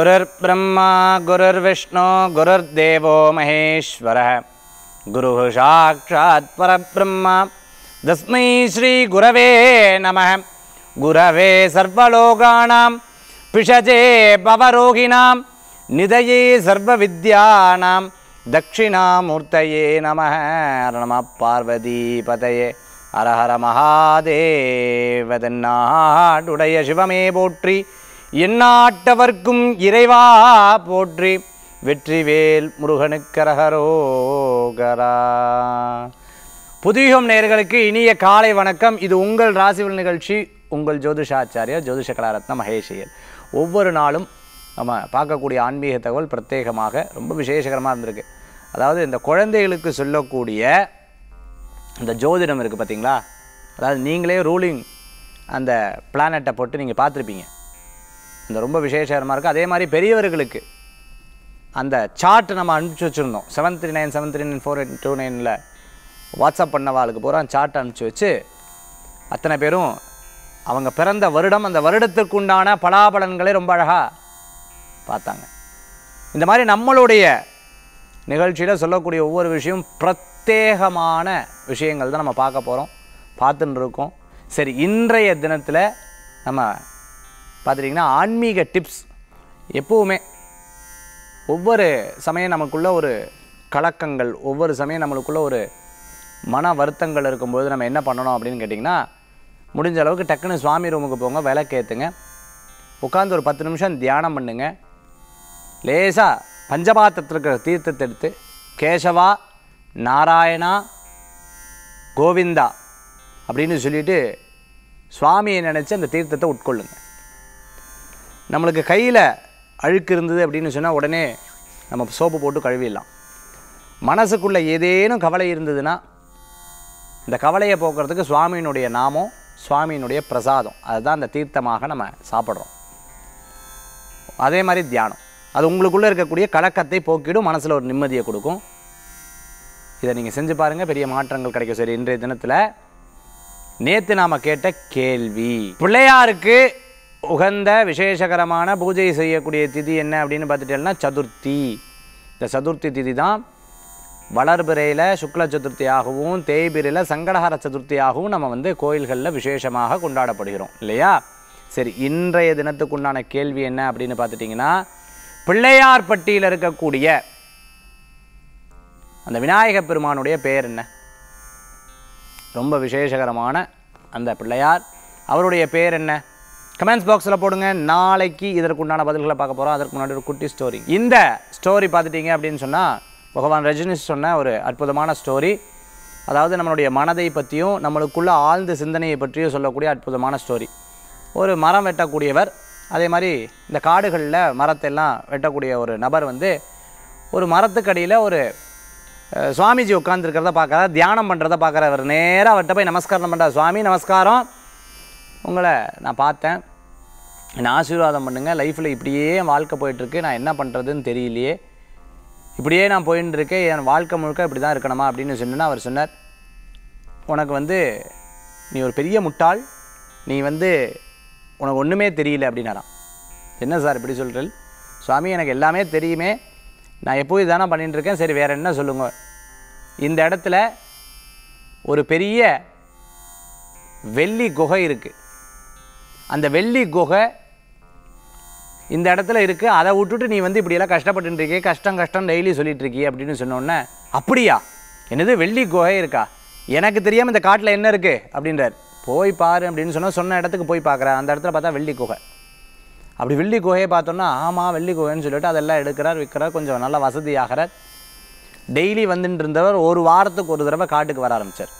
गुरुर्ब्रह्म गुरुर्विष्णो गुरुर्देवो महेश्वरः गुरुः साक्षात्परब्रह्म दस्मै श्रीगुरवे नमः गुरवे सर्वलोकाणां पिशजे पवरोहिणां निधये सर्वविद्यानां दक्षिणामूर्तये नमः नमः पार्वतीपतये हरहर महादेवदन्नाहाडुडय शिवमे भोट्रि எண்ணாட்டவர்க்கும் இறைவா போற்றி வெற்றிவேல் முருகனுக்கரகரோகரா புதியுகம் நேர்களுக்கு இனிய காலை வணக்கம் இது உங்கள் ராசிவல் நிகழ்ச்சி உங்கள் ஜோதிஷாச்சாரியர் ஜோதிஷ கலாரத்ன மகேஷியர் ஒவ்வொரு நாளும் நம்ம பார்க்கக்கூடிய ஆன்மீக தகவல் பிரத்யேகமாக ரொம்ப விசேஷகரமாக இருந்திருக்கு அதாவது இந்த குழந்தைகளுக்கு சொல்லக்கூடிய இந்த ஜோதிடம் இருக்குது பார்த்தீங்களா அதாவது நீங்களே ரூலிங் அந்த பிளானட்டை போட்டு நீங்கள் பார்த்துருப்பீங்க இந்த ரொம்ப விசேஷமாக இருக்குது அதே மாதிரி பெரியவர்களுக்கு அந்த சார்ட் நம்ம அனுப்பிச்சி வச்சுருந்தோம் seven three nine seven three nine four eight two நைனில் வாட்ஸ்அப் பண்ண வாழ்க்கை பூரா சார்ட் அனுப்பிச்சி வச்சு அத்தனை பேரும் அவங்க பிறந்த வருடம் அந்த வருடத்திற்கு உண்டான பலாபலன்களை ரொம்ப அழகாக பார்த்தாங்க இந்த மாதிரி நம்மளுடைய நிகழ்ச்சியில் சொல்லக்கூடிய ஒவ்வொரு விஷயம் பிரத்யேகமான விஷயங்கள் தான் நம்ம பார்க்க போகிறோம் பார்த்துன்னு இருக்கோம் சரி இன்றைய தினத்தில் நம்ம பார்த்துட்டிங்கன்னா ஆன்மீக டிப்ஸ் எப்போவுமே ஒவ்வொரு சமயம் நமக்குள்ள ஒரு கலக்கங்கள் ஒவ்வொரு சமயம் நம்மளுக்குள்ள ஒரு மன வருத்தங்கள் இருக்கும்போது நம்ம என்ன பண்ணணும் அப்படின்னு கேட்டிங்கன்னா முடிஞ்ச அளவுக்கு டக்குன்னு சுவாமி ரூமுக்கு போங்க விளக்கேற்றுங்க உட்காந்து ஒரு பத்து நிமிஷம் தியானம் பண்ணுங்க லேசாக பஞ்சபாத்திரத்தில் இருக்கிற தீர்த்தத்தை எடுத்து கேசவா நாராயணா கோவிந்தா அப்படின்னு சொல்லிவிட்டு சுவாமியை நினச்சி அந்த தீர்த்தத்தை உட்கொள்ளுங்கள் நம்மளுக்கு கையில் அழுக்கு இருந்தது அப்படின்னு சொன்னால் உடனே நம்ம சோப்பு போட்டு கழுவிடலாம் மனசுக்குள்ளே ஏதேனும் கவலை இருந்ததுன்னா இந்த கவலையை போக்குறதுக்கு சுவாமியினுடைய நாமம் சுவாமியினுடைய பிரசாதம் அதுதான் அந்த தீர்த்தமாக நம்ம சாப்பிட்றோம் அதே மாதிரி தியானம் அது உங்களுக்குள்ளே இருக்கக்கூடிய கலக்கத்தை போக்கிடும் மனசில் ஒரு நிம்மதியை கொடுக்கும் இதை நீங்கள் செஞ்சு பாருங்கள் பெரிய மாற்றங்கள் கிடைக்கும் சரி இன்றைய தினத்தில் நேற்று நாம் கேட்ட கேள்வி பிள்ளையாருக்கு உகந்த விசேஷகரமான பூஜை செய்யக்கூடிய திதி என்ன அப்படின்னு பார்த்துட்டேன்னா சதுர்த்தி இந்த சதுர்த்தி திதி தான் வளர்பிறையில் சுக்ல சதுர்த்தியாகவும் தேய்பிரையில் சங்கடஹார சதுர்த்தியாகவும் நம்ம வந்து கோயில்களில் விசேஷமாக கொண்டாடப்படுகிறோம் இல்லையா சரி இன்றைய தினத்துக்குண்டான கேள்வி என்ன அப்படின்னு பார்த்துட்டிங்கன்னா பிள்ளையார் பட்டியில் இருக்கக்கூடிய அந்த விநாயகப் பெருமானுடைய பெயர் என்ன ரொம்ப விசேஷகரமான அந்த பிள்ளையார் அவருடைய பேர் என்ன கமெண்ட்ஸ் பாக்ஸில் போடுங்க நாளைக்கு இதற்கு உண்டான பதில்களை பார்க்க போகிறோம் அதற்கு முன்னாடி ஒரு குட்டி ஸ்டோரி இந்த ஸ்டோரி பார்த்துட்டீங்க அப்படின்னு சொன்னால் பகவான் ரஜினிஷ் சொன்ன ஒரு அற்புதமான ஸ்டோரி அதாவது நம்மளுடைய மனதை பற்றியும் நம்மளுக்குள்ள ஆழ்ந்த சிந்தனையை பற்றியும் சொல்லக்கூடிய அற்புதமான ஸ்டோரி ஒரு மரம் வெட்டக்கூடியவர் அதே மாதிரி இந்த காடுகளில் மரத்தெல்லாம் வெட்டக்கூடிய ஒரு நபர் வந்து ஒரு மரத்துக்கடியில் ஒரு சுவாமிஜி உட்காந்துருக்கிறத பார்க்குறா தியானம் பண்ணுறத பார்க்குற அவர் நேராக அவர்கிட்ட போய் நமஸ்காரம் பண்ணுறார் சுவாமி நமஸ்காரம் உங்களை நான் பார்த்தேன் என்னை ஆசீர்வாதம் பண்ணுங்கள் லைஃப்பில் இப்படியே வாழ்க்கை போயிட்டுருக்கு நான் என்ன பண்ணுறதுன்னு தெரியலையே இப்படியே நான் போயின்ட்டுருக்கேன் என் வாழ்க்கை முழுக்க இப்படி தான் இருக்கணுமா அப்படின்னு சொன்னேன்னா அவர் சொன்னார் உனக்கு வந்து நீ ஒரு பெரிய முட்டாள் நீ வந்து உனக்கு ஒன்றுமே தெரியல அப்படின்னாராம் என்ன சார் இப்படி சொல்கிறேன் சுவாமி எனக்கு எல்லாமே தெரியுமே நான் எப்போது இதானே பண்ணிட்டுருக்கேன் சரி வேறு என்ன சொல்லுங்கள் இந்த இடத்துல ஒரு பெரிய வெள்ளி குகை இருக்குது அந்த வெள்ளி குகை இந்த இடத்துல இருக்குது அதை விட்டுட்டு நீ வந்து இப்படியெல்லாம் இருக்கே கஷ்டம் கஷ்டம் டெய்லி இருக்கிய அப்படின்னு சொன்னோன்னே அப்படியா என்னது வெள்ளி குகை இருக்கா எனக்கு தெரியாமல் இந்த காட்டில் என்ன இருக்குது அப்படின்றார் போய் பாரு அப்படின்னு சொன்னால் சொன்ன இடத்துக்கு போய் பார்க்குறேன் அந்த இடத்துல பார்த்தா வெள்ளி குகை அப்படி வெள்ளி குகையை பார்த்தோன்னா ஆமாம் வெள்ளி குகைன்னு சொல்லிட்டு அதெல்லாம் எடுக்கிறார் விற்கிறார் கொஞ்சம் நல்லா வசதி ஆகிறார் டெய்லி வந்துட்டு இருந்தவர் ஒரு வாரத்துக்கு ஒரு தடவை காட்டுக்கு வர ஆரம்பித்தார்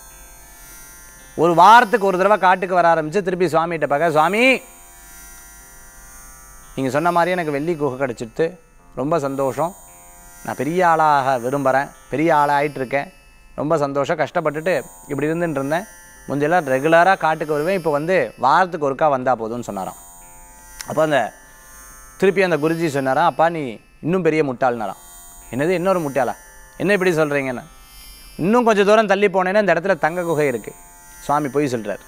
ஒரு வாரத்துக்கு ஒரு தடவை காட்டுக்கு வர ஆரம்பித்து திருப்பி சுவாமிகிட்ட பார்க்க சுவாமி நீங்கள் சொன்ன மாதிரியே எனக்கு வெள்ளி குகை கிடச்சிட்டு ரொம்ப சந்தோஷம் நான் பெரிய ஆளாக விரும்புகிறேன் பெரிய ஆளாகிட்டு இருக்கேன் ரொம்ப சந்தோஷம் கஷ்டப்பட்டுட்டு இப்படி இருந்துட்டு இருந்தேன் முந்தையெல்லாம் ரெகுலராக காட்டுக்கு வருவேன் இப்போ வந்து வாரத்துக்கு ஒருக்கா வந்தால் போதும்னு சொன்னாராம் அப்போ அந்த திருப்பி அந்த குருஜி சொன்னாராம் அப்பா நீ இன்னும் பெரிய முட்டாள்னாராம் என்னது இன்னொரு முட்டாளா என்ன இப்படி சொல்கிறீங்கன்னு இன்னும் கொஞ்சம் தூரம் தள்ளி போனேன்னா இந்த இடத்துல தங்க குகை இருக்குது சுவாமி போய் சொல்கிறார்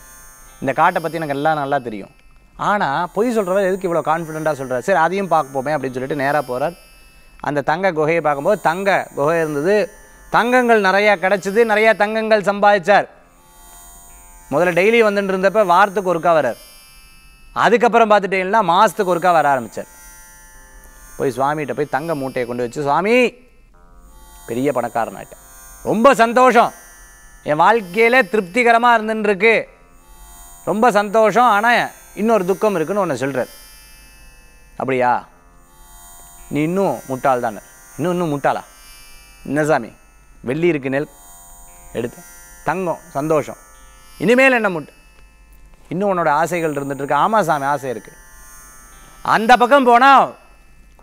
இந்த காட்டை பற்றி எனக்கு எல்லாம் நல்லா தெரியும் ஆனால் பொய் சொல்கிறவர் எதுக்கு இவ்வளோ கான்ஃபிடென்ட்டாக சொல்கிறார் சரி அதையும் பார்க்க போமே அப்படின்னு சொல்லிட்டு நேராக போகிறார் அந்த தங்க குகையை பார்க்கும்போது தங்க குகை இருந்தது தங்கங்கள் நிறையா கிடச்சிது நிறையா தங்கங்கள் சம்பாதிச்சார் முதல்ல டெய்லி வந்துட்டு இருந்தப்ப வாரத்துக்கு ஒருக்கா வரார் அதுக்கப்புறம் பார்த்துட்டீங்கன்னா மாதத்துக்கு ஒருக்கா வர ஆரம்பித்தார் போய் சுவாமிகிட்ட போய் தங்க மூட்டையை கொண்டு வச்சு சுவாமி பெரிய பணக்காரனாகிட்டேன் ரொம்ப சந்தோஷம் என் வாழ்க்கையில் திருப்திகரமாக இருந்துன்னு இருக்கு ரொம்ப சந்தோஷம் ஆனால் இன்னொரு துக்கம் இருக்குன்னு ஒன்று சொல்கிறார் அப்படியா நீ இன்னும் முட்டாள் தானே இன்னும் இன்னும் முட்டாளா என்ன சாமி வெள்ளி இருக்கு நெல் எடுத்து தங்கம் சந்தோஷம் இனிமேல் என்ன முட்டு இன்னும் உன்னோட ஆசைகள் இருந்துகிட்ருக்கு ஆமாம் சாமி ஆசை இருக்குது அந்த பக்கம் போனால்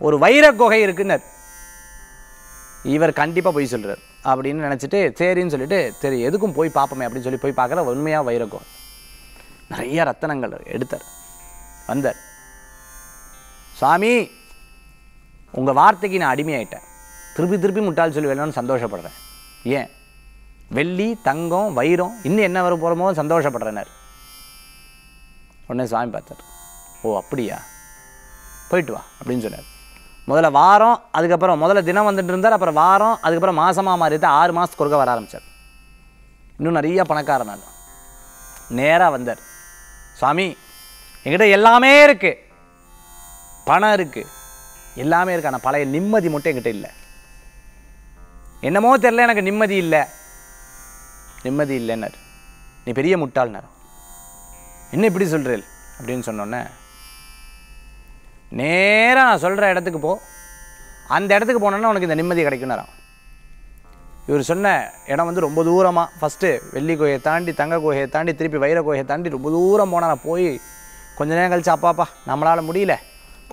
ஒரு வைர குகை இருக்குன்னர் இவர் கண்டிப்பாக போய் சொல்கிறார் அப்படின்னு நினச்சிட்டு சரின்னு சொல்லிட்டு சரி எதுக்கும் போய் பார்ப்போமே அப்படின்னு சொல்லி போய் பார்க்குற உண்மையாக வைர நிறைய ரத்தனங்கள் எடுத்தார் வந்தார் சாமி உங்கள் வார்த்தைக்கு நான் அடிமையாயிட்டேன் திருப்பி திருப்பி முட்டாள் சொல்லி வேணும்னு சந்தோஷப்படுறேன் ஏன் வெள்ளி தங்கம் வைரம் இன்னும் என்ன வர போகிறோமோ சந்தோஷப்படுறேனார் உடனே சாமி பார்த்தார் ஓ அப்படியா போயிட்டு வா அப்படின்னு சொன்னார் முதல்ல வாரம் அதுக்கப்புறம் முதல்ல தினம் வந்துட்டு இருந்தார் அப்புறம் வாரம் அதுக்கப்புறம் மாதமாக மாறி ஆறு மாதத்துக்கு ஒருக்க வர ஆரம்பித்தார் இன்னும் நிறையா பணக்காரனால் நேராக வந்தார் சாமி எங்கிட்ட எல்லாமே இருக்குது பணம் இருக்குது எல்லாமே இருக்குது ஆனால் பழைய நிம்மதி மட்டும் எங்கிட்ட இல்லை என்னமோ தெரில எனக்கு நிம்மதி இல்லை நிம்மதி இல்லைன்னார் நீ பெரிய முட்டாள்னர் என்ன இப்படி சொல்கிறேள் அப்படின்னு சொன்னோன்னே நேராக நான் சொல்கிற இடத்துக்கு போ அந்த இடத்துக்கு போனோன்னா உனக்கு இந்த நிம்மதி கிடைக்கும்னாராம் இவர் சொன்ன இடம் வந்து ரொம்ப தூரமாக ஃபஸ்ட்டு வெள்ளி கோகையை தாண்டி தங்க கோகையை தாண்டி திருப்பி வைர கோகையை தாண்டி ரொம்ப தூரம் போனால் போய் கொஞ்ச நேரம் கழிச்சு அப்பாப்பா நம்மளால் முடியல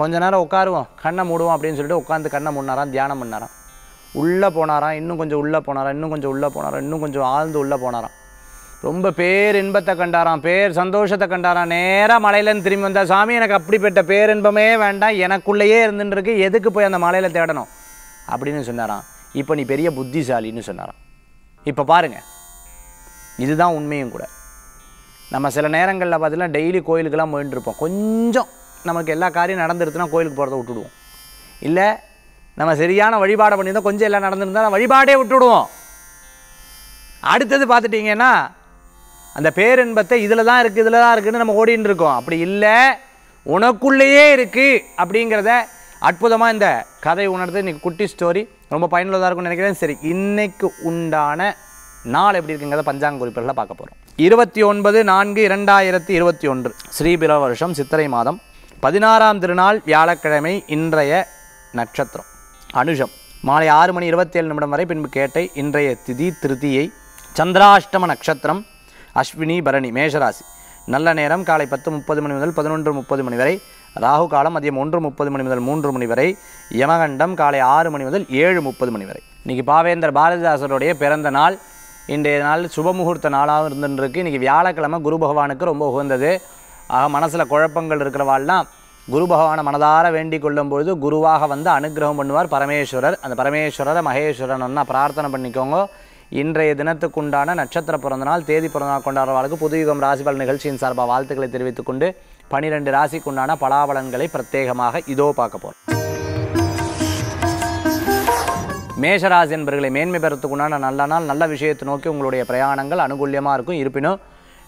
கொஞ்ச நேரம் உட்காருவோம் கண்ணை மூடுவோம் அப்படின்னு சொல்லிட்டு உட்காந்து கண்ணை முன்னாராம் தியானம் பண்ணாராம் உள்ளே போனாராம் இன்னும் கொஞ்சம் உள்ளே போனாராம் இன்னும் கொஞ்சம் உள்ளே போனாராம் இன்னும் கொஞ்சம் ஆழ்ந்து உள்ளே போனாராம் ரொம்ப பேர் இன்பத்தை கண்டாராம் பேர் சந்தோஷத்தை கண்டாராம் நேராக மலையிலேருந்து திரும்பி வந்தால் சாமி எனக்கு அப்படிப்பட்ட பேரின்பமே வேண்டாம் எனக்குள்ளேயே இருந்துட்டுருக்கு எதுக்கு போய் அந்த மலையில் தேடணும் அப்படின்னு சொன்னாராம் இப்போ நீ பெரிய புத்திசாலின்னு சொன்னாராம் இப்போ பாருங்கள் இதுதான் உண்மையும் கூட நம்ம சில நேரங்களில் பார்த்திங்கன்னா டெய்லி கோயிலுக்கெல்லாம் போயிட்டுருப்போம் கொஞ்சம் நமக்கு எல்லா காரியம் நடந்துருச்சுன்னா கோயிலுக்கு போகிறத விட்டுடுவோம் இல்லை நம்ம சரியான வழிபாடை பண்ணியிருந்தால் கொஞ்சம் எல்லாம் நடந்துருந்தால் வழிபாடே விட்டுடுவோம் அடுத்தது பார்த்துட்டிங்கன்னா அந்த பேரின்பத்தை இதில் தான் இருக்குது இதில் தான் இருக்குதுன்னு நம்ம ஓடின்னு இருக்கோம் அப்படி இல்லை உனக்குள்ளேயே இருக்குது அப்படிங்கிறத அற்புதமாக இந்த கதை உணர்ந்து இன்றைக்கி குட்டி ஸ்டோரி ரொம்ப பயனுள்ளதாக இருக்கும்னு நினைக்கிறேன் சரி இன்றைக்கு உண்டான நாள் எப்படி இருக்குங்கிறத பஞ்சாங்க குறிப்புகளில் பார்க்க போகிறோம் இருபத்தி ஒன்பது நான்கு இரண்டாயிரத்தி இருபத்தி ஒன்று ஸ்ரீபிர வருஷம் சித்திரை மாதம் பதினாறாம் திருநாள் வியாழக்கிழமை இன்றைய நட்சத்திரம் அனுஷம் மாலை ஆறு மணி இருபத்தி ஏழு நிமிடம் வரை பின்பு கேட்டை இன்றைய திதி திருதியை சந்திராஷ்டம நட்சத்திரம் அஸ்வினி பரணி மேஷராசி நல்ல நேரம் காலை பத்து முப்பது மணி முதல் பதினொன்று முப்பது மணி வரை ராகு காலம் மதியம் ஒன்று முப்பது மணி முதல் மூன்று மணி வரை யமகண்டம் காலை ஆறு மணி முதல் ஏழு முப்பது மணி வரை இன்றைக்கி பாவேந்தர் பாரதிதாசருடைய பிறந்த நாள் இன்றைய நாள் சுபமுகூர்த்த நாளாக இருந்துருக்கு இன்றைக்கி வியாழக்கிழமை குரு பகவானுக்கு ரொம்ப உகந்தது ஆக மனசில் குழப்பங்கள் இருக்கிறவாள்லாம் குரு பகவானை மனதார வேண்டிக் கொள்ளும் பொழுது குருவாக வந்து அனுகிரகம் பண்ணுவார் பரமேஸ்வரர் அந்த பரமேஸ்வரரை மகேஸ்வரன் பிரார்த்தனை பண்ணிக்கோங்க இன்றைய தினத்துக்குண்டான நட்சத்திர பிறந்தநாள் தேதி பிறந்தநாள் கொண்டாடுறவாளுக்கு புதுயுகம் ராசிபல் நிகழ்ச்சியின் சார்பாக வாழ்த்துக்களை கொண்டு பனிரெண்டு ராசிக்குண்டான பலாபலன்களை பிரத்யேகமாக இதோ பார்க்க போகிறோம் மேஷராசி என்பர்களை மேன்மை பெறத்துக்குண்டான நல்ல நாள் நல்ல விஷயத்தை நோக்கி உங்களுடைய பிரயாணங்கள் அனுகூலியமாக இருக்கும் இருப்பினும்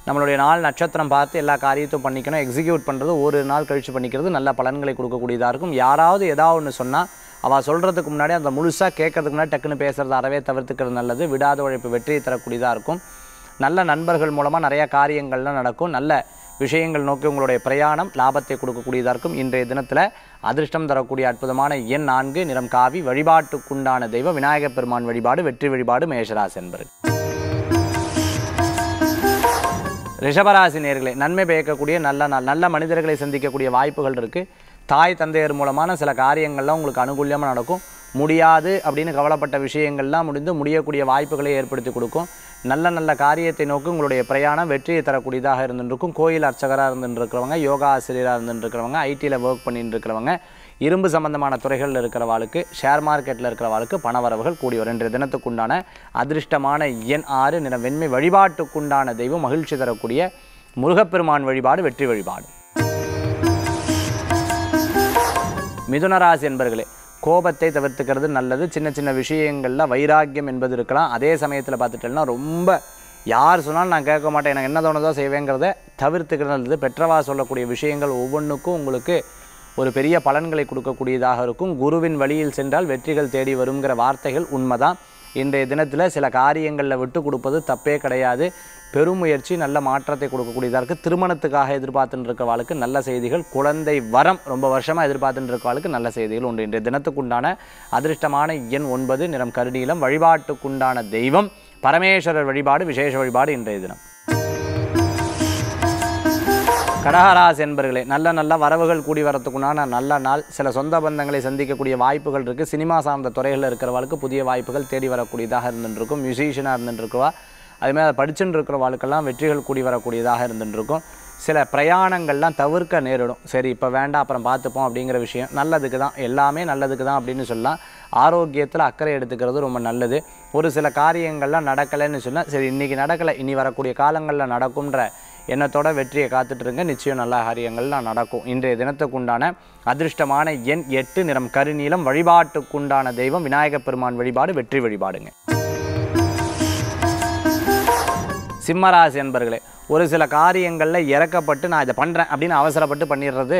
நம்மளுடைய நாள் நட்சத்திரம் பார்த்து எல்லா காரியத்தையும் பண்ணிக்கணும் எக்ஸிக்யூட் பண்ணுறது ஒரு நாள் கழித்து பண்ணிக்கிறது நல்ல பலன்களை கொடுக்கக்கூடியதாக இருக்கும் யாராவது ஏதாவது ஒன்று சொன்னால் அவள் சொல்கிறதுக்கு முன்னாடி அந்த முழுசாக கேட்கறதுக்கு முன்னாடி டக்குன்னு பேசுகிறது அறவே தவிர்த்துக்கிறது நல்லது விடாத உழைப்பு வெற்றியை தரக்கூடியதாக இருக்கும் நல்ல நண்பர்கள் மூலமாக நிறையா காரியங்கள்லாம் நடக்கும் நல்ல விஷயங்கள் நோக்கி உங்களுடைய பிரயாணம் லாபத்தை கொடுக்கக்கூடியதாக இருக்கும் இன்றைய தினத்தில் அதிர்ஷ்டம் தரக்கூடிய அற்புதமான எண் நான்கு நிறம் காவி வழிபாட்டுக்குண்டான தெய்வம் விநாயகர் பெருமான் வழிபாடு வெற்றி வழிபாடு மேஷராசி என்பது ரிஷபராசி நேர்களை நன்மை பயக்கக்கூடிய நல்ல நல்ல மனிதர்களை சந்திக்கக்கூடிய வாய்ப்புகள் இருக்குது தாய் தந்தையர் மூலமான சில காரியங்கள்லாம் உங்களுக்கு அனுகூலியமாக நடக்கும் முடியாது அப்படின்னு கவலைப்பட்ட விஷயங்கள்லாம் முடிந்து முடியக்கூடிய வாய்ப்புகளை ஏற்படுத்தி கொடுக்கும் நல்ல நல்ல காரியத்தை நோக்கி உங்களுடைய பிரயாணம் வெற்றியை தரக்கூடியதாக இருந்துருக்கும் கோயில் அர்ச்சகராக இருந்துருக்கிறவங்க யோகா ஆசிரியராக இருந்துருக்கிறவங்க ஐடியில் ஒர்க் பண்ணிட்டு இருக்கிறவங்க இரும்பு சம்பந்தமான துறைகளில் இருக்கிறவாளுக்கு ஷேர் மார்க்கெட்டில் இருக்கிறவாளுக்கு பணவரவுகள் கூடிய ஒரு இன்றைய தினத்துக்குண்டான அதிர்ஷ்டமான எண் ஆறு நிற வெண்மை வழிபாட்டுக்குண்டான தெய்வம் மகிழ்ச்சி தரக்கூடிய முருகப்பெருமான் வழிபாடு வெற்றி வழிபாடு மிதுனராசி என்பர்களே கோபத்தை தவிர்த்துக்கிறது நல்லது சின்ன சின்ன விஷயங்களில் வைராக்கியம் என்பது இருக்கலாம் அதே சமயத்தில் பார்த்துட்டோம்னா ரொம்ப யார் சொன்னாலும் நான் கேட்க மாட்டேன் எனக்கு என்ன தோணுதோ செய்வேங்கிறத தவிர்த்துக்கிறது நல்லது பெற்றவா சொல்லக்கூடிய விஷயங்கள் ஒவ்வொன்றுக்கும் உங்களுக்கு ஒரு பெரிய பலன்களை கொடுக்கக்கூடியதாக இருக்கும் குருவின் வழியில் சென்றால் வெற்றிகள் தேடி வருங்கிற வார்த்தைகள் உண்மைதான் இன்றைய தினத்தில் சில காரியங்களில் விட்டு கொடுப்பது தப்பே கிடையாது பெருமுயற்சி நல்ல மாற்றத்தை கொடுக்கக்கூடியதாக இருக்குது திருமணத்துக்காக எதிர்பார்த்துட்டு இருக்கிறவாளுக்கு நல்ல செய்திகள் குழந்தை வரம் ரொம்ப வருஷமாக எதிர்பார்த்துட்டு இருக்கவாளுக்கு நல்ல செய்திகள் உண்டு இன்றைய தினத்துக்குண்டான அதிர்ஷ்டமான எண் ஒன்பது நிறம் கருநீளம் வழிபாட்டுக்குண்டான தெய்வம் பரமேஸ்வரர் வழிபாடு விசேஷ வழிபாடு இன்றைய தினம் கடகராசி என்பர்களே நல்ல நல்ல வரவுகள் கூடி வரத்துக்குண்டான நல்ல நாள் சில சொந்த பந்தங்களை சந்திக்கக்கூடிய வாய்ப்புகள் இருக்குது சினிமா சார்ந்த துறைகளில் இருக்கிறவளுக்கு புதிய வாய்ப்புகள் தேடி வரக்கூடியதாக இருந்துட்டுருக்கும் மியூசிஷியனாக இருந்துட்டுருக்குவா அதுமாதிரி அதை படிச்சுட்டு இருக்கிற வாழ்க்கெல்லாம் வெற்றிகள் கூடி வரக்கூடியதாக இருந்துருக்கும் சில பிரயாணங்கள்லாம் தவிர்க்க நேரிடும் சரி இப்போ வேண்டாம் அப்புறம் பார்த்துப்போம் அப்படிங்கிற விஷயம் நல்லதுக்கு தான் எல்லாமே நல்லதுக்கு தான் அப்படின்னு சொல்லலாம் ஆரோக்கியத்தில் அக்கறை எடுத்துக்கிறது ரொம்ப நல்லது ஒரு சில காரியங்கள்லாம் நடக்கலைன்னு சொன்னால் சரி இன்றைக்கி நடக்கலை இனி வரக்கூடிய காலங்களில் நடக்கும்ன்ற எண்ணத்தோட வெற்றியை காத்துட்ருங்க நிச்சயம் நல்ல காரியங்கள்லாம் நடக்கும் இன்றைய தினத்துக்குண்டான அதிர்ஷ்டமான எண் எட்டு நிறம் கருநீளம் வழிபாட்டுக்குண்டான தெய்வம் விநாயகப் பெருமான் வழிபாடு வெற்றி வழிபாடுங்க சிம்மராசி என்பர்களே ஒரு சில காரியங்களில் இறக்கப்பட்டு நான் இதை பண்ணுறேன் அப்படின்னு அவசரப்பட்டு பண்ணிடுறது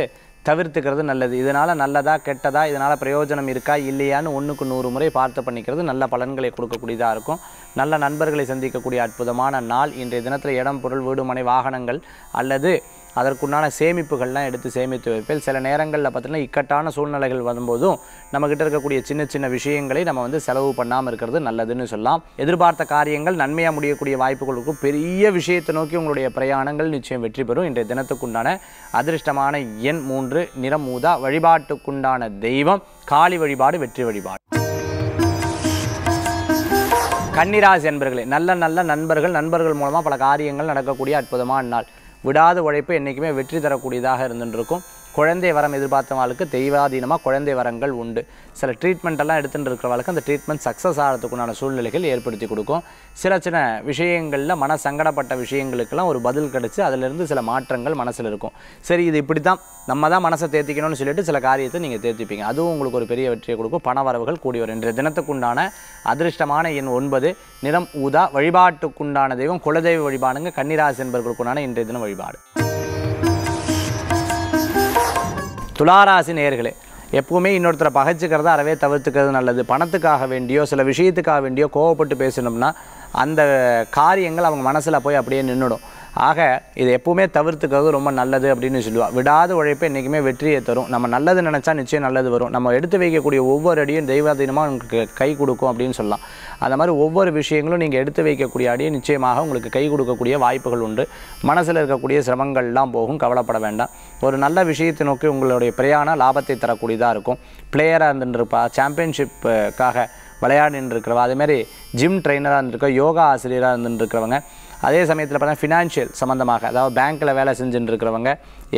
தவிர்த்துக்கிறது நல்லது இதனால் நல்லதா கெட்டதா இதனால் பிரயோஜனம் இருக்கா இல்லையான்னு ஒன்றுக்கு நூறு முறை பார்த்து பண்ணிக்கிறது நல்ல பலன்களை கொடுக்கக்கூடியதாக இருக்கும் நல்ல நண்பர்களை சந்திக்கக்கூடிய அற்புதமான நாள் இன்றைய தினத்தில் இடம் பொருள் வீடுமனை வாகனங்கள் அல்லது அதற்குண்டான சேமிப்புகள்லாம் எடுத்து சேமித்து வைப்பேன் சில நேரங்களில் பார்த்தீங்கன்னா இக்கட்டான சூழ்நிலைகள் வரும்போதும் நம்மக்கிட்ட இருக்கக்கூடிய சின்ன சின்ன விஷயங்களை நம்ம வந்து செலவு பண்ணாமல் இருக்கிறது நல்லதுன்னு சொல்லலாம் எதிர்பார்த்த காரியங்கள் நன்மையாக முடியக்கூடிய வாய்ப்புகளுக்கும் பெரிய விஷயத்தை நோக்கி உங்களுடைய பிரயாணங்கள் நிச்சயம் வெற்றி பெறும் இன்றைய தினத்துக்குண்டான அதிர்ஷ்டமான எண் மூன்று நிறம் மூதா வழிபாட்டுக்குண்டான தெய்வம் காளி வழிபாடு வெற்றி வழிபாடு கன்னிராசி என்பர்களே நல்ல நல்ல நண்பர்கள் நண்பர்கள் மூலமாக பல காரியங்கள் நடக்கக்கூடிய அற்புதமான நாள் விடாத உழைப்பு என்றைக்குமே வெற்றி தரக்கூடியதாக இருந்துருக்கும் குழந்தை வரம் எதிர்பார்த்தவங்களுக்கு தெய்வாதீனமாக குழந்தை வரங்கள் உண்டு சில ட்ரீட்மெண்ட்டெல்லாம் எடுத்துகிட்டு இருக்கிறவளுக்கு அந்த ட்ரீட்மெண்ட் சக்ஸஸ் ஆகிறதுக்குண்டான சூழ்நிலைகள் ஏற்படுத்தி கொடுக்கும் சில சின்ன விஷயங்களில் மன சங்கடப்பட்ட விஷயங்களுக்கெல்லாம் ஒரு பதில் கிடச்சி அதிலிருந்து சில மாற்றங்கள் மனசில் இருக்கும் சரி இது இப்படி தான் நம்ம தான் மனசை தேர்த்திக்கணும்னு சொல்லிட்டு சில காரியத்தை நீங்கள் தேர்த்திப்பீங்க அதுவும் உங்களுக்கு ஒரு பெரிய வெற்றியை கொடுக்கும் பண வரவுகள் கூடி வரும் இன்றைய தினத்துக்குண்டான அதிர்ஷ்டமான எண் ஒன்பது நிறம் ஊதா வழிபாட்டுக்குண்டான தெய்வம் குலதெய்வ வழிபாடுங்க கன்னிராசி என்பவர்களுக்குண்டான இன்றைய தினம் வழிபாடு துளாராசி நேர்களே எப்பவுமே இன்னொருத்தரை பகைச்சிக்கிறத அறவே தவிர்த்துக்கிறது நல்லது பணத்துக்காக வேண்டியோ சில விஷயத்துக்காக வேண்டியோ கோவப்பட்டு பேசணும்னா அந்த காரியங்கள் அவங்க மனசில் போய் அப்படியே நின்றுடும் ஆக இதை எப்போவுமே தவிர்த்துக்கிறது ரொம்ப நல்லது அப்படின்னு சொல்லுவாள் விடாத உழைப்பு என்றைக்குமே வெற்றியை தரும் நம்ம நல்லது நினச்சா நிச்சயம் நல்லது வரும் நம்ம எடுத்து வைக்கக்கூடிய ஒவ்வொரு அடியும் தெய்வாதீனமாக உங்களுக்கு கை கொடுக்கும் அப்படின்னு சொல்லலாம் அந்த மாதிரி ஒவ்வொரு விஷயங்களும் நீங்கள் எடுத்து வைக்கக்கூடிய அடியும் நிச்சயமாக உங்களுக்கு கை கொடுக்கக்கூடிய வாய்ப்புகள் உண்டு மனசில் இருக்கக்கூடிய சிரமங்கள்லாம் போகும் கவலைப்பட வேண்டாம் ஒரு நல்ல விஷயத்தை நோக்கி உங்களுடைய பிரயாணம் லாபத்தை தரக்கூடியதாக இருக்கும் பிளேயராக இருந்துருப்பா சாம்பியன்ஷிப்புக்காக விளையாடின்னு இருக்கிறவா அதேமாரி ஜிம் ட்ரைனராக இருந்திருக்க யோகா ஆசிரியராக இருந்துருக்கிறவங்க அதே சமயத்தில் பார்த்தா ஃபினான்ஷியல் சம்மந்தமாக அதாவது பேங்க்கில் வேலை செஞ்சுட்டு இருக்கிறவங்க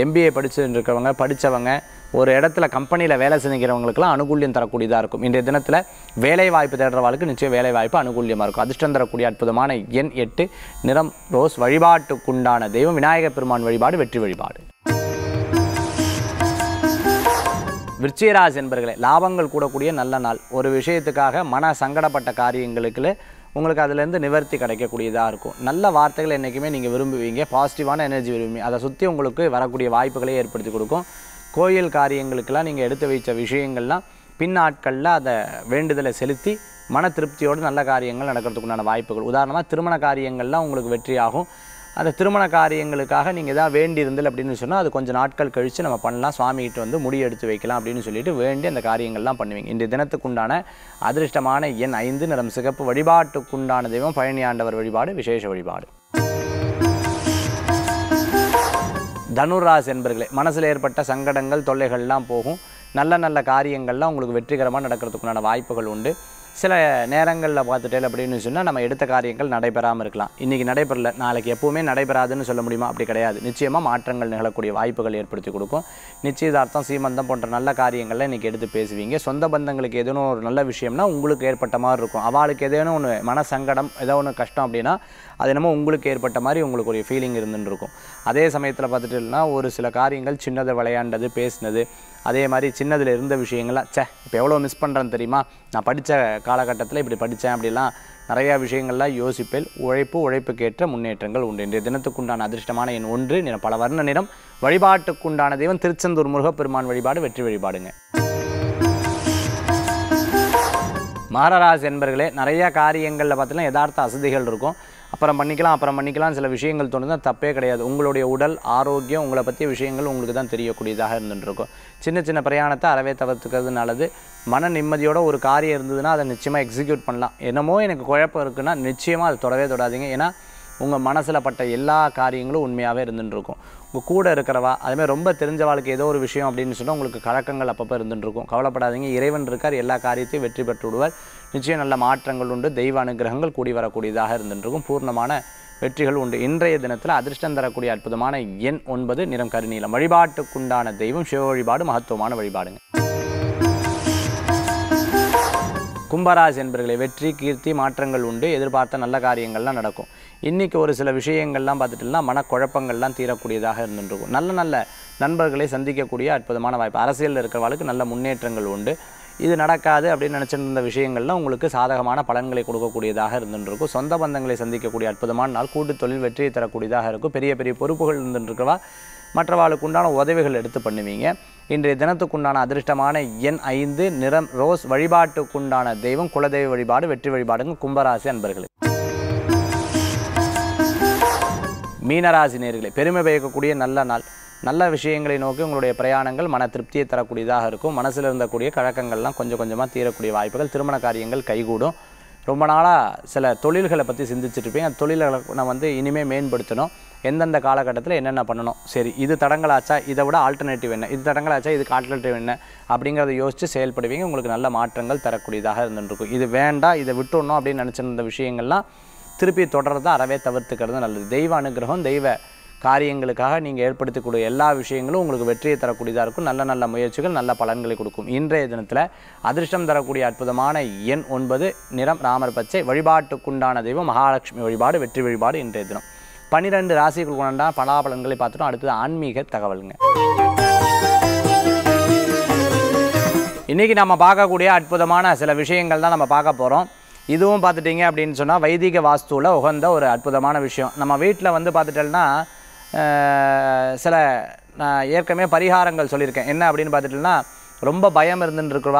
எம்பிஏ படிச்சுட்டு இருக்கிறவங்க படித்தவங்க ஒரு இடத்துல கம்பெனியில் வேலை செஞ்சுக்கிறவங்களுக்குலாம் அனுகூலியம் தரக்கூடியதாக இருக்கும் இன்றைய தினத்தில் வேலை வாய்ப்பு தேடுறவாளுக்கு நிச்சயம் வேலை வாய்ப்பு அனுகூலியமாக இருக்கும் அதிர்ஷ்டம் தரக்கூடிய அற்புதமான எண் எட்டு நிறம் ரோஸ் வழிபாட்டுக்குண்டான தெய்வம் விநாயகர் பெருமான் வழிபாடு வெற்றி வழிபாடு விருச்சிகராசி என்பர்களே லாபங்கள் கூடக்கூடிய நல்ல நாள் ஒரு விஷயத்துக்காக மன சங்கடப்பட்ட காரியங்களுக்கு உங்களுக்கு அதுலேருந்து நிவர்த்தி கிடைக்கக்கூடியதாக இருக்கும் நல்ல வார்த்தைகள் என்றைக்குமே நீங்கள் விரும்புவீங்க பாசிட்டிவான எனர்ஜி விரும்புவீங்க அதை சுற்றி உங்களுக்கு வரக்கூடிய வாய்ப்புகளை ஏற்படுத்தி கொடுக்கும் கோயில் காரியங்களுக்கெல்லாம் நீங்கள் எடுத்து வைச்ச விஷயங்கள்லாம் பின் நாட்களில் அதை வேண்டுதலை செலுத்தி மன திருப்தியோடு நல்ல காரியங்கள் நடக்கிறதுக்குண்டான வாய்ப்புகள் உதாரணமாக திருமண காரியங்கள்லாம் உங்களுக்கு வெற்றியாகும் அந்த திருமண காரியங்களுக்காக நீங்கள் தான் வேண்டியிருந்தல் அப்படின்னு சொன்னால் அது கொஞ்சம் நாட்கள் கழித்து நம்ம பண்ணலாம் சுவாமிகிட்ட வந்து முடி எடுத்து வைக்கலாம் அப்படின்னு சொல்லிட்டு வேண்டி அந்த காரியங்கள்லாம் பண்ணுவீங்க இன்றைய தினத்துக்குண்டான அதிர்ஷ்டமான எண் ஐந்து நிறம் சிகப்பு வழிபாட்டுக்குண்டான தெய்வம் பழனியாண்டவர் வழிபாடு விசேஷ வழிபாடு தனுராஸ் என்பர்களே மனசில் ஏற்பட்ட சங்கடங்கள் தொல்லைகள்லாம் போகும் நல்ல நல்ல காரியங்கள்லாம் உங்களுக்கு வெற்றிகரமாக நடக்கிறதுக்குண்டான வாய்ப்புகள் உண்டு சில நேரங்களில் பார்த்துட்டேல் அப்படின்னு சொன்னால் நம்ம எடுத்த காரியங்கள் நடைபெறாமல் இருக்கலாம் இன்றைக்கி நடைபெறல நாளைக்கு எப்போவுமே நடைபெறாதுன்னு சொல்ல முடியுமா அப்படி கிடையாது நிச்சயமாக மாற்றங்கள் நிகழக்கூடிய வாய்ப்புகள் ஏற்படுத்தி கொடுக்கும் நிச்சயதார்த்தம் சீமந்தம் போன்ற நல்ல காரியங்களில் இன்றைக்கி எடுத்து பேசுவீங்க சொந்த பந்தங்களுக்கு ஏதேனும் ஒரு நல்ல விஷயம்னா உங்களுக்கு ஏற்பட்ட மாதிரி இருக்கும் அவளுக்கு எதேனும் ஒன்று மன சங்கடம் ஏதோ ஒன்று கஷ்டம் அப்படின்னா அது என்னமோ உங்களுக்கு ஏற்பட்ட மாதிரி உங்களுக்கு ஒரு ஃபீலிங் இருந்துருக்கும் அதே சமயத்தில் பார்த்துட்டுனா ஒரு சில காரியங்கள் சின்னதை விளையாண்டது பேசினது அதே மாதிரி சின்னதில் இருந்த விஷயங்கள்லாம் சே இப்போ எவ்வளோ மிஸ் பண்ணுறேன்னு தெரியுமா நான் படித்த காலகட்டத்தில் இப்படி படித்தேன் அப்படிலாம் நிறையா விஷயங்கள்லாம் யோசிப்பேன் உழைப்பு உழைப்புக்கேற்ற முன்னேற்றங்கள் உண்டு இன்றைய தினத்துக்குண்டான அதிர்ஷ்டமான என் ஒன்று நிறம் பல வர்ண நிறம் வழிபாட்டுக்குண்டான தெய்வம் திருச்செந்தூர் முருகப்பெருமான் வழிபாடு வெற்றி வழிபாடுங்க மகராஜ் என்பர்களே நிறையா காரியங்களில் பார்த்தீங்கன்னா யதார்த்த அசதிகள் இருக்கும் அப்புறம் பண்ணிக்கலாம் அப்புறம் பண்ணிக்கலாம் சில விஷயங்கள் தோணுதான் தப்பே கிடையாது உங்களுடைய உடல் ஆரோக்கியம் உங்களை பற்றிய விஷயங்கள் உங்களுக்கு தான் தெரியக்கூடியதாக இருந்துட்டுருக்கும் சின்ன சின்ன பிரயாணத்தை அறவே தவிர்த்துக்கிறது நல்லது மன நிம்மதியோட ஒரு காரியம் இருந்ததுன்னா அதை நிச்சயமாக எக்ஸிக்யூட் பண்ணலாம் என்னமோ எனக்கு குழப்பம் இருக்குன்னா நிச்சயமாக அதை தொடவே தொடாதீங்க ஏன்னா உங்கள் மனசில் பட்ட எல்லா காரியங்களும் உண்மையாகவே இருந்துட்டுருக்கும் உங்கள் கூட இருக்கிறவா அதுமாதிரி ரொம்ப தெரிஞ்சவாளுக்கு ஏதோ ஒரு விஷயம் அப்படின்னு சொன்னால் உங்களுக்கு கழக்கங்கள் அப்பப்போ இருந்துட்டுருக்கும் கவலைப்படாதீங்க இறைவன் இருக்கார் எல்லா காரியத்தையும் வெற்றி பெற்று விடுவார் நிச்சயம் நல்ல மாற்றங்கள் உண்டு தெய்வ அனுகிரகங்கள் கூடி வரக்கூடியதாக இருந்துட்டுருக்கும் பூர்ணமான வெற்றிகள் உண்டு இன்றைய தினத்தில் அதிர்ஷ்டம் தரக்கூடிய அற்புதமான எண் ஒன்பது நிறம் கருணீலம் வழிபாட்டுக்குண்டான தெய்வம் சிவ வழிபாடு மகத்துவமான வழிபாடுங்க கும்பராசி என்பர்களை வெற்றி கீர்த்தி மாற்றங்கள் உண்டு எதிர்பார்த்த நல்ல காரியங்கள்லாம் நடக்கும் இன்றைக்கி ஒரு சில விஷயங்கள்லாம் பார்த்துட்டுலாம் மனக்குழப்பங்கள்லாம் தீரக்கூடியதாக இருந்துருக்கும் நல்ல நல்ல நண்பர்களை சந்திக்கக்கூடிய அற்புதமான வாய்ப்பு அரசியலில் இருக்கிறவளுக்கு நல்ல முன்னேற்றங்கள் உண்டு இது நடக்காது அப்படின்னு நினச்சிருந்த விஷயங்கள்லாம் உங்களுக்கு சாதகமான பலன்களை கொடுக்கக்கூடியதாக இருந்துருக்கும் சொந்த பந்தங்களை சந்திக்கக்கூடிய அற்புதமான நாள் கூட்டு தொழில் வெற்றியை தரக்கூடியதாக இருக்கும் பெரிய பெரிய பொறுப்புகள் இருந்துருக்கவா மற்றவாளுக்கு உண்டான உதவிகள் எடுத்து பண்ணுவீங்க இன்றைய தினத்துக்குண்டான அதிர்ஷ்டமான எண் ஐந்து நிறம் ரோஸ் வழிபாட்டுக்குண்டான தெய்வம் குலதெய்வ வழிபாடு வெற்றி வழிபாடுங்க கும்பராசி அன்பர்களுக்கு மீனராசி நேர்களை பெருமை பயக்கக்கூடிய நல்ல நாள் நல்ல விஷயங்களை நோக்கி உங்களுடைய பிரயாணங்கள் மன திருப்தியை தரக்கூடியதாக இருக்கும் மனசில் இருந்தக்கூடிய கழக்கங்கள்லாம் கொஞ்சம் கொஞ்சமாக தீரக்கூடிய வாய்ப்புகள் திருமண காரியங்கள் கைகூடும் ரொம்ப நாளாக சில தொழில்களை பற்றி சிந்திச்சுட்ருப்பீங்க அந்த தொழில்களை நான் வந்து இனிமேல் மேம்படுத்தணும் எந்தெந்த காலகட்டத்தில் என்னென்ன பண்ணணும் சரி இது தடங்களாச்சா இதை விட ஆல்டர்னேட்டிவ் என்ன இது தடங்களாச்சா இதுக்கு ஆல்டர்னேட்டிவ் என்ன அப்படிங்கிறத யோசித்து செயல்படுவீங்க உங்களுக்கு நல்ல மாற்றங்கள் தரக்கூடியதாக இருந்துருக்கும் இது வேண்டாம் இதை விட்டுடணும் அப்படின்னு நினச்சிருந்த விஷயங்கள்லாம் திருப்பி தொடர்றதை அறவே தவிர்த்துக்கிறது நல்லது தெய்வ அனுகிரகம் தெய்வ காரியங்களுக்காக நீங்கள் ஏற்படுத்தக்கூடிய எல்லா விஷயங்களும் உங்களுக்கு வெற்றியை தரக்கூடியதாக இருக்கும் நல்ல நல்ல முயற்சிகள் நல்ல பலன்களை கொடுக்கும் இன்றைய தினத்தில் அதிர்ஷ்டம் தரக்கூடிய அற்புதமான எண் ஒன்பது நிறம் ராமர் பச்சை வழிபாட்டுக்குண்டான தெய்வம் மகாலட்சுமி வழிபாடு வெற்றி வழிபாடு இன்றைய தினம் பன்னிரெண்டு ராசிகள் கொண்டா பலாபலன்களை பார்த்துட்டோம் அடுத்தது ஆன்மீக தகவலுங்க இன்றைக்கி நம்ம பார்க்கக்கூடிய அற்புதமான சில விஷயங்கள் தான் நம்ம பார்க்க போகிறோம் இதுவும் பார்த்துட்டிங்க அப்படின்னு சொன்னால் வைதிக வாஸ்துவில் உகந்த ஒரு அற்புதமான விஷயம் நம்ம வீட்டில் வந்து பார்த்துட்டோம்னா சில நான் ஏற்கனவே பரிகாரங்கள் சொல்லியிருக்கேன் என்ன அப்படின்னு பார்த்துட்டுனா ரொம்ப பயம் இருந்துன்னு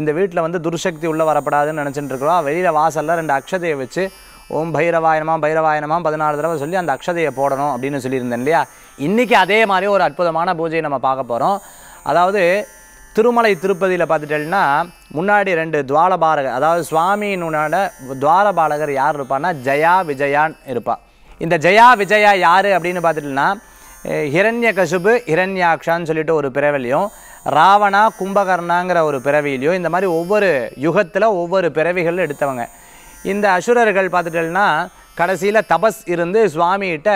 இந்த வீட்டில் வந்து துர்சக்தி உள்ளே வரப்படாதுன்னு நினச்சிட்டு வெளியில் வாசலில் ரெண்டு அக்ஷதையை வச்சு ஓம் பைரவாயனமா பைரவாயனமா பதினாறு தடவை சொல்லி அந்த அக்ஷதையை போடணும் அப்படின்னு சொல்லியிருந்தேன் இல்லையா இன்றைக்கி அதே மாதிரி ஒரு அற்புதமான பூஜையை நம்ம பார்க்க போகிறோம் அதாவது திருமலை திருப்பதியில் பார்த்துட்டேன்னா முன்னாடி ரெண்டு துவாலபாலகர் அதாவது சுவாமியினுடைய துவாலபாலகர் யார் இருப்பான்னா ஜயா விஜயான் இருப்பாள் இந்த ஜெயா விஜயா யார் அப்படின்னு பார்த்துட்டுனா ஹிரண்ய கசுபு ஹிரண்யாக்ஷான்னு சொல்லிட்டு ஒரு பிறவிலையும் ராவணா கும்பகர்ணாங்கிற ஒரு பிறவிலையும் இந்த மாதிரி ஒவ்வொரு யுகத்தில் ஒவ்வொரு பிறவிகளும் எடுத்தவங்க இந்த அசுரர்கள் பார்த்துட்டோம்னா கடைசியில் தபஸ் இருந்து சுவாமிகிட்ட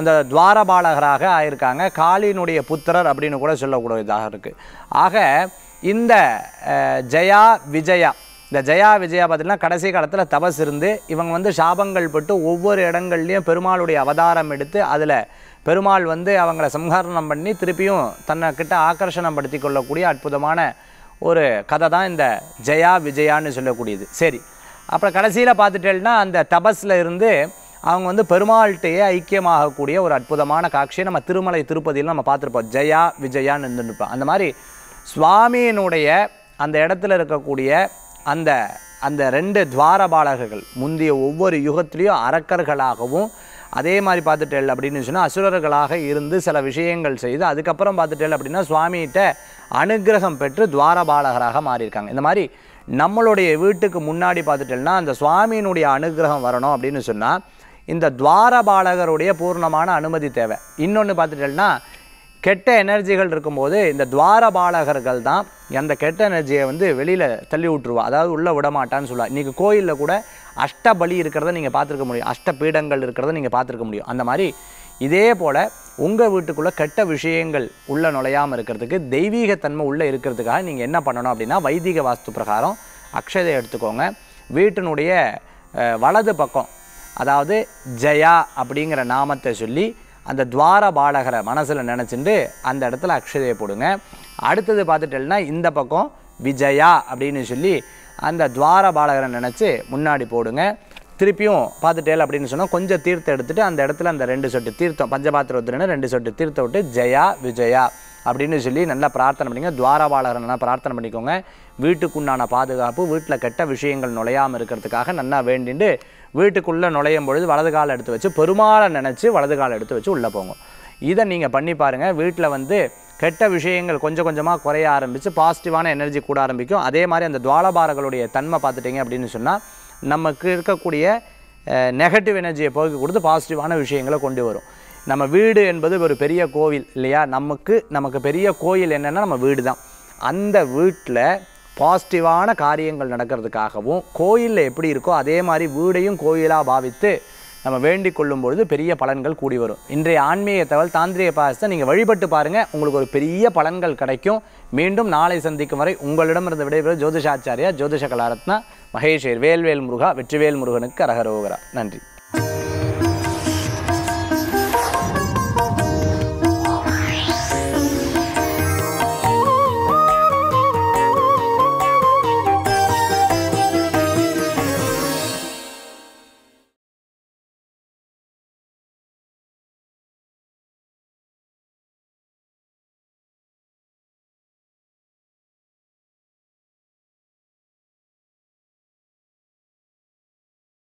அந்த துவாரபாலகராக ஆயிருக்காங்க காளியினுடைய புத்திரர் அப்படின்னு கூட சொல்லக்கூடியதாக இருக்குது ஆக இந்த ஜெயா விஜயா இந்த ஜெயா விஜயா பார்த்திங்கன்னா கடைசி காலத்தில் தபஸ் இருந்து இவங்க வந்து சாபங்கள் பட்டு ஒவ்வொரு இடங்கள்லையும் பெருமாளுடைய அவதாரம் எடுத்து அதில் பெருமாள் வந்து அவங்கள சம்ஹாரணம் பண்ணி திருப்பியும் தன்னை கிட்ட ஆக்கர்ஷணம் படுத்தி கொள்ளக்கூடிய அற்புதமான ஒரு கதை தான் இந்த ஜெயா விஜயான்னு சொல்லக்கூடியது சரி அப்புறம் கடைசியில் பார்த்துட்டேன்னா அந்த தபஸில் இருந்து அவங்க வந்து பெருமாள்கிட்டையே ஐக்கியமாகக்கூடிய ஒரு அற்புதமான காட்சியை நம்ம திருமலை திருப்பதியில் நம்ம பார்த்துருப்போம் ஜெயா விஜயான்னு இருந்துருப்போம் அந்த மாதிரி சுவாமியினுடைய அந்த இடத்துல இருக்கக்கூடிய அந்த அந்த ரெண்டு துவாரபாலகர்கள் முந்தைய ஒவ்வொரு யுகத்திலையும் அரக்கர்களாகவும் அதே மாதிரி பார்த்துட்டேல் அப்படின்னு சொன்னால் அசுரர்களாக இருந்து சில விஷயங்கள் செய்து அதுக்கப்புறம் பார்த்துட்டேல் அப்படின்னா சுவாமிகிட்ட அனுகிரகம் பெற்று துவாரபாலகராக மாறியிருக்காங்க இந்த மாதிரி நம்மளுடைய வீட்டுக்கு முன்னாடி பார்த்துட்டேன்னா அந்த சுவாமியினுடைய அனுகிரகம் வரணும் அப்படின்னு சொன்னால் இந்த துவாரபாலகருடைய பூர்ணமான அனுமதி தேவை இன்னொன்று பார்த்துட்டேன்னா கெட்ட எனர்ஜிகள் இருக்கும்போது இந்த துவார பாலகர்கள் தான் அந்த கெட்ட எனர்ஜியை வந்து வெளியில் தள்ளி விட்டுருவா அதாவது உள்ளே விடமாட்டான்னு சொல்லுவா இன்றைக்கி கோயிலில் கூட அஷ்டபலி இருக்கிறத நீங்கள் பார்த்துருக்க முடியும் அஷ்டபீடங்கள் இருக்கிறத நீங்கள் பார்த்துருக்க முடியும் அந்த மாதிரி இதே போல் உங்கள் வீட்டுக்குள்ளே கெட்ட விஷயங்கள் உள்ளே நுழையாமல் இருக்கிறதுக்கு தெய்வீகத்தன்மை உள்ளே இருக்கிறதுக்காக நீங்கள் என்ன பண்ணணும் அப்படின்னா வைதிக வாஸ்து பிரகாரம் அக்ஷதை எடுத்துக்கோங்க வீட்டினுடைய வலது பக்கம் அதாவது ஜயா அப்படிங்கிற நாமத்தை சொல்லி அந்த துவார பாலகரை மனசில் நினச்சிட்டு அந்த இடத்துல அக்ஷதையை போடுங்க அடுத்தது பார்த்துட்டேன்னா இந்த பக்கம் விஜயா அப்படின்னு சொல்லி அந்த துவார பாலகரை நினச்சி முன்னாடி போடுங்க திருப்பியும் பார்த்துட்டேல் அப்படின்னு சொன்னால் கொஞ்சம் தீர்த்தம் எடுத்துகிட்டு அந்த இடத்துல அந்த ரெண்டு சொட்டு தீர்த்தம் பஞ்சபாத்திர உத்திரன்னு ரெண்டு சொட்டு தீர்த்தம் விட்டு ஜெயா விஜயா அப்படின்னு சொல்லி நல்லா பிரார்த்தனை பண்ணிங்க துவாரபாலகரை நல்லா பிரார்த்தனை பண்ணிக்கோங்க வீட்டுக்குண்டான பாதுகாப்பு வீட்டில் கெட்ட விஷயங்கள் நுழையாமல் இருக்கிறதுக்காக நல்லா வேண்டிட்டு வீட்டுக்குள்ளே நுழையும் பொழுது வலது காலை எடுத்து வச்சு பெருமாளை நினச்சி வலது காலை எடுத்து வச்சு உள்ளே போங்க இதை நீங்கள் பண்ணி பாருங்கள் வீட்டில் வந்து கெட்ட விஷயங்கள் கொஞ்சம் கொஞ்சமாக குறைய ஆரம்பித்து பாசிட்டிவான எனர்ஜி கூட ஆரம்பிக்கும் அதே மாதிரி அந்த துவாலபாரங்களுடைய தன்மை பார்த்துட்டிங்க அப்படின்னு சொன்னால் நமக்கு இருக்கக்கூடிய நெகட்டிவ் எனர்ஜியை போக்கி கொடுத்து பாசிட்டிவான விஷயங்களை கொண்டு வரும் நம்ம வீடு என்பது ஒரு பெரிய கோவில் இல்லையா நமக்கு நமக்கு பெரிய கோயில் என்னென்னா நம்ம வீடு தான் அந்த வீட்டில் பாசிட்டிவான காரியங்கள் நடக்கிறதுக்காகவும் கோயிலில் எப்படி இருக்கோ அதே மாதிரி வீடையும் கோயிலாக பாவித்து நம்ம வேண்டிக் கொள்ளும் பொழுது பெரிய பலன்கள் கூடி வரும் இன்றைய ஆன்மீக தகவல் தாந்திரிய பாசத்தை நீங்கள் வழிபட்டு பாருங்கள் உங்களுக்கு ஒரு பெரிய பலன்கள் கிடைக்கும் மீண்டும் நாளை சந்திக்கும் வரை உங்களிடமிருந்து விடைபெறும் ஜோதிஷாச்சாரியா ஜோதிஷ கலாரத்னா மகேஷர் வேல்வேல் முருகா வெற்றிவேல் முருகனுக்கு அரகரோகரா நன்றி